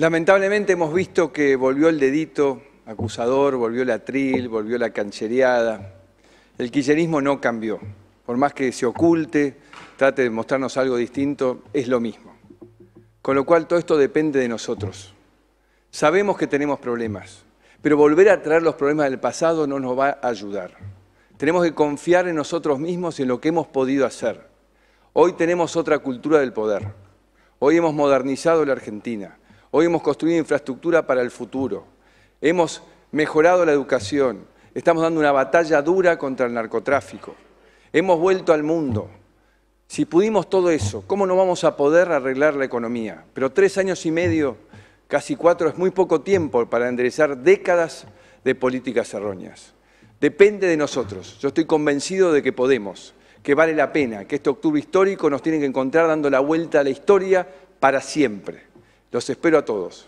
Lamentablemente hemos visto que volvió el dedito acusador, volvió la atril, volvió la canchereada. El quillerismo no cambió. Por más que se oculte, trate de mostrarnos algo distinto, es lo mismo. Con lo cual todo esto depende de nosotros. Sabemos que tenemos problemas, pero volver a traer los problemas del pasado no nos va a ayudar. Tenemos que confiar en nosotros mismos y en lo que hemos podido hacer. Hoy tenemos otra cultura del poder. Hoy hemos modernizado la Argentina. Hoy hemos construido infraestructura para el futuro. Hemos mejorado la educación. Estamos dando una batalla dura contra el narcotráfico. Hemos vuelto al mundo. Si pudimos todo eso, ¿cómo no vamos a poder arreglar la economía? Pero tres años y medio, casi cuatro, es muy poco tiempo para enderezar décadas de políticas erróneas. Depende de nosotros. Yo estoy convencido de que podemos, que vale la pena, que este octubre histórico nos tiene que encontrar dando la vuelta a la historia para siempre. Los espero a todos.